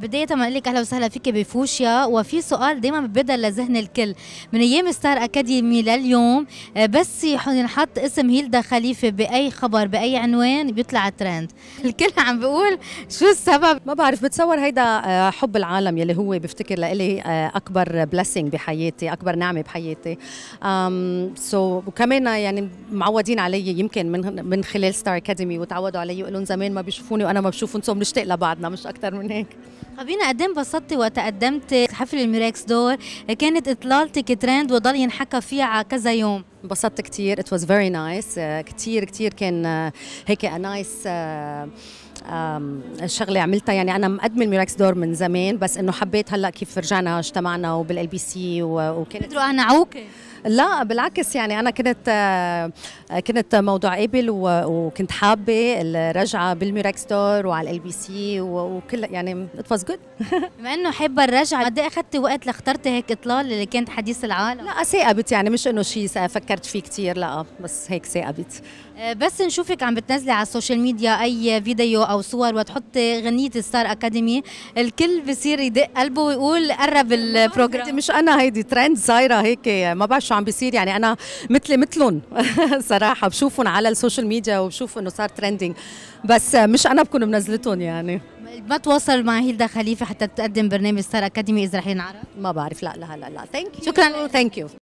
بداية ما أقول لك أهلا وسهلا فيك بفوشيا وفي سؤال دائما ببدل لذهن الكل من أيام ستار أكاديمي لليوم آه، بس ينحط اسم هيلدا خليفة بأي خبر بأي عنوان بيطلع ترند الكل عم بيقول شو السبب ما بعرف بتصور هيدا آه، حب العالم يلي هو بفتكر لإلي آه، أكبر بلسنج بحياتي أكبر نعمة بحياتي سو وكمان يعني معودين علي يمكن من من خلال ستار أكاديمي وتعودوا علي يقولون زمان ما بيشوفوني وأنا ما بشوفهم سو بنشتاق لبعضنا مش أكثر من هيك خبينا قد ايه انبسطتي وقت قدمت حفل الميراكس دور كانت اطلالتك ترند وضل ينحكى فيها كذا يوم انبسطت كثير ات واز فيري نايس كثير كثير كان آه، هيك نايس آه، شغله عملتها يعني انا مقدمه الميراكس دور من زمان بس انه حبيت هلا كيف رجعنا اجتمعنا وبالال بي سي وكانت قدروا اقنعوك لا بالعكس يعني انا كنت آه، كنت موضوع قابل وكنت حابه الرجعه بالميراكس دور وعلى الال بي سي وكل يعني ات واز جود بما انه حابه الرجعه قد ايه اخذتي وقت لاخترتي هيك اطلال اللي كانت حديث العالم لا ثاقبت يعني مش انه شيء فك فكرت فيه كثير لا بس هيك ثاقبت آه، بس نشوفك عم بتنزلي على السوشيال ميديا اي فيديو او صور وتحطي غنيه ستار اكاديمي الكل بصير يدق قلبه ويقول قرب البروجرام مش انا هيدي ترند صايره هيك ما بعرف شو عم بيصير يعني انا مثلي مثلهم صراحه بشوفهم على السوشيال ميديا وبشوف انه صار ترندنج بس مش انا بكون منزلتهم يعني ما تواصل مع هيلدا خليفه حتى تقدم برنامج ستار اكاديمي اذا رح ينعرض ما بعرف لا لا لا لا ثانك يو شكرا ثانك يو